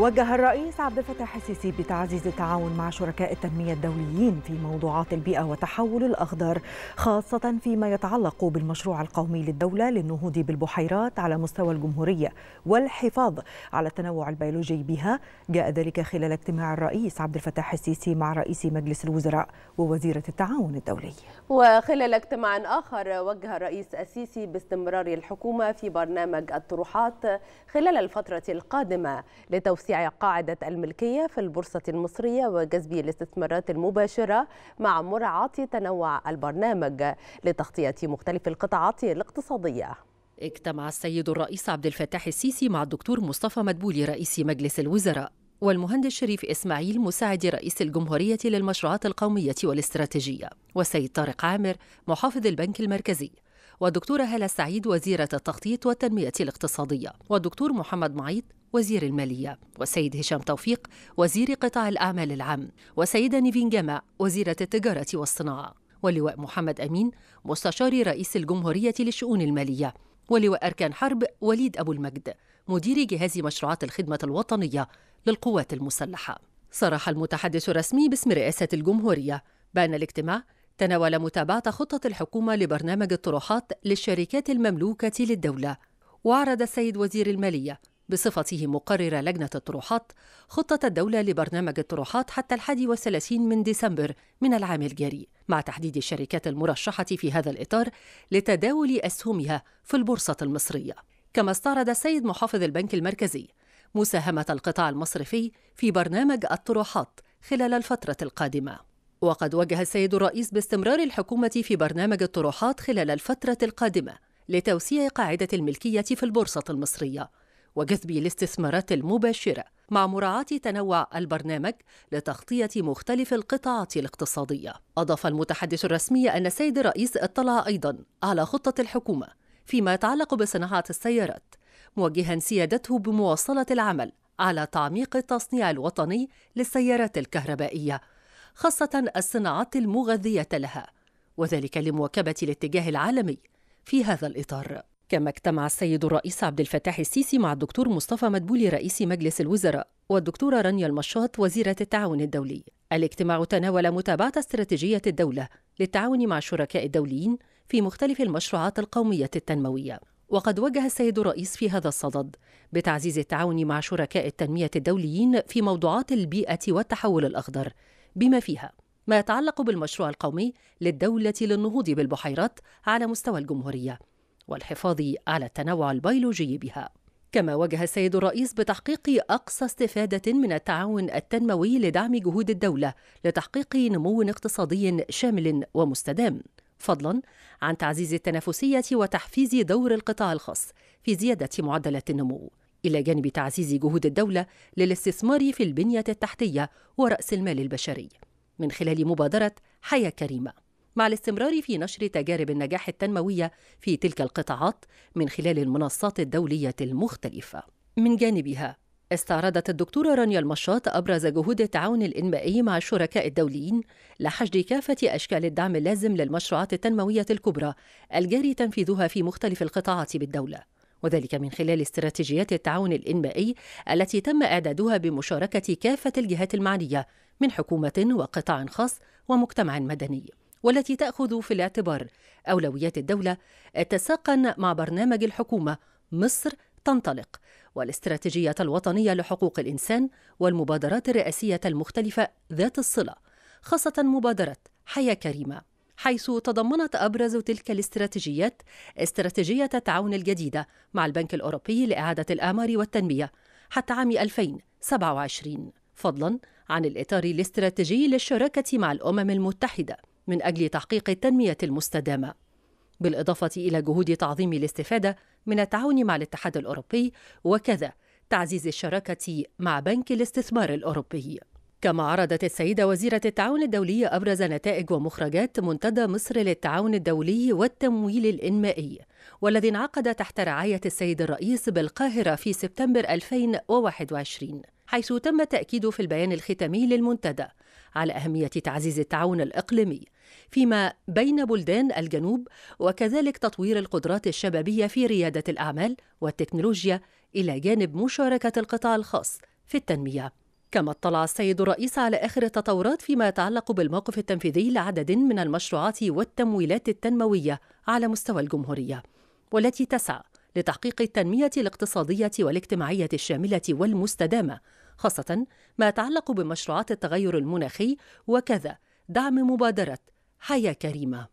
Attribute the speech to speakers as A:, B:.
A: وجه الرئيس عبد الفتاح السيسي بتعزيز التعاون مع شركاء التنميه الدوليين في موضوعات البيئه وتحول الاخضر خاصه فيما يتعلق بالمشروع القومي للدوله للنهوض بالبحيرات على مستوى الجمهوريه والحفاظ على التنوع البيولوجي بها جاء ذلك خلال اجتماع الرئيس عبد الفتاح السيسي مع رئيس مجلس الوزراء ووزيره التعاون الدولي وخلال اجتماع اخر وجه الرئيس السيسي باستمرار الحكومه في برنامج الطروحات خلال الفتره القادمه لتوسيع توسيع قاعدة الملكية في البورصة المصرية وجذب الاستثمارات المباشرة مع مراعاة تنوع البرنامج لتغطية مختلف القطاعات الاقتصادية اجتمع السيد الرئيس عبد الفتاح السيسي مع الدكتور مصطفى مدبولي رئيس مجلس الوزراء والمهندس شريف إسماعيل مساعد رئيس الجمهورية للمشروعات القومية والاستراتيجية والسيد طارق عامر محافظ البنك المركزي والدكتورة هالة سعيد وزيرة التخطيط والتنمية الاقتصادية والدكتور محمد معيط وزير المالية والسيد هشام توفيق وزير قطاع الأعمال العام والسيدة نيفين جامع وزيرة التجارة والصناعة ولواء محمد أمين مستشار رئيس الجمهورية للشؤون المالية ولواء أركان حرب وليد أبو المجد مدير جهاز مشروعات الخدمة الوطنية للقوات المسلحة صرح المتحدث الرسمي باسم رئاسة الجمهورية بأن الاجتماع تناول متابعة خطة الحكومة لبرنامج الطروحات للشركات المملوكة للدولة وعرض السيد وزير المالية بصفته مقرر لجنة الطروحات خطة الدولة لبرنامج الطروحات حتى الحادي والثلاثين من ديسمبر من العام الجاري مع تحديد الشركات المرشحة في هذا الإطار لتداول أسهمها في البورصة المصرية كما استعرض السيد محافظ البنك المركزي مساهمة القطاع المصرفي في برنامج الطروحات خلال الفترة القادمة وقد وجه السيد الرئيس باستمرار الحكومة في برنامج الطروحات خلال الفترة القادمة لتوسيع قاعدة الملكية في البورصة المصرية وجذب الاستثمارات المباشرة مع مراعاة تنوع البرنامج لتغطية مختلف القطاعات الاقتصادية. أضاف المتحدث الرسمي أن السيد الرئيس اطلع أيضا على خطة الحكومة فيما يتعلق بصناعة السيارات، موجها سيادته بمواصلة العمل على تعميق التصنيع الوطني للسيارات الكهربائية خاصة الصناعات المغذية لها وذلك لمواكبة الاتجاه العالمي في هذا الإطار كما اجتمع السيد الرئيس عبد الفتاح السيسي مع الدكتور مصطفى مدبولي رئيس مجلس الوزراء والدكتورة رانيا المشاط وزيرة التعاون الدولي الاجتماع تناول متابعة استراتيجية الدولة للتعاون مع الشركاء الدوليين في مختلف المشروعات القومية التنموية وقد وجه السيد الرئيس في هذا الصدد بتعزيز التعاون مع شركاء التنمية الدوليين في موضوعات البيئة والتحول الأخضر بما فيها ما يتعلق بالمشروع القومي للدولة للنهوض بالبحيرات على مستوى الجمهورية والحفاظ على التنوع البيولوجي بها. كما وجه السيد الرئيس بتحقيق أقصى استفادة من التعاون التنموي لدعم جهود الدولة لتحقيق نمو اقتصادي شامل ومستدام، فضلاً عن تعزيز التنافسية وتحفيز دور القطاع الخاص في زيادة معدلات النمو. إلى جانب تعزيز جهود الدولة للاستثمار في البنية التحتية ورأس المال البشري من خلال مبادرة حياة كريمة مع الاستمرار في نشر تجارب النجاح التنموية في تلك القطاعات من خلال المنصات الدولية المختلفة من جانبها استعرضت الدكتورة رانيا المشاط أبرز جهود التعاون الإنمائي مع الشركاء الدوليين لحشد كافة أشكال الدعم اللازم للمشروعات التنموية الكبرى الجاري تنفيذها في مختلف القطاعات بالدولة وذلك من خلال استراتيجيات التعاون الإنمائي التي تم إعدادها بمشاركة كافة الجهات المعنية من حكومة وقطاع خاص ومجتمع مدني. والتي تأخذ في الاعتبار أولويات الدولة اتساقا مع برنامج الحكومة مصر تنطلق والاستراتيجية الوطنية لحقوق الإنسان والمبادرات الرئاسية المختلفة ذات الصلة خاصة مبادرة حياة كريمة حيث تضمنت أبرز تلك الاستراتيجيات استراتيجية التعاون الجديدة مع البنك الأوروبي لإعادة الاعمار والتنمية حتى عام 2027 فضلا عن الإطار الاستراتيجي للشراكة مع الأمم المتحدة من أجل تحقيق التنمية المستدامة بالإضافة إلى جهود تعظيم الاستفادة من التعاون مع الاتحاد الأوروبي وكذا تعزيز الشراكة مع بنك الاستثمار الأوروبي كما عرضت السيدة وزيرة التعاون الدولي أبرز نتائج ومخرجات منتدى مصر للتعاون الدولي والتمويل الإنمائي والذي انعقد تحت رعاية السيد الرئيس بالقاهرة في سبتمبر 2021 حيث تم التأكيد في البيان الختامي للمنتدى على أهمية تعزيز التعاون الإقليمي فيما بين بلدان الجنوب وكذلك تطوير القدرات الشبابية في ريادة الأعمال والتكنولوجيا إلى جانب مشاركة القطاع الخاص في التنمية كما اطلع السيد الرئيس على آخر التطورات فيما يتعلق بالموقف التنفيذي لعدد من المشروعات والتمويلات التنموية على مستوى الجمهورية والتي تسعى لتحقيق التنمية الاقتصادية والاجتماعية الشاملة والمستدامة خاصة ما يتعلق بمشروعات التغير المناخي وكذا دعم مبادرة حياة كريمة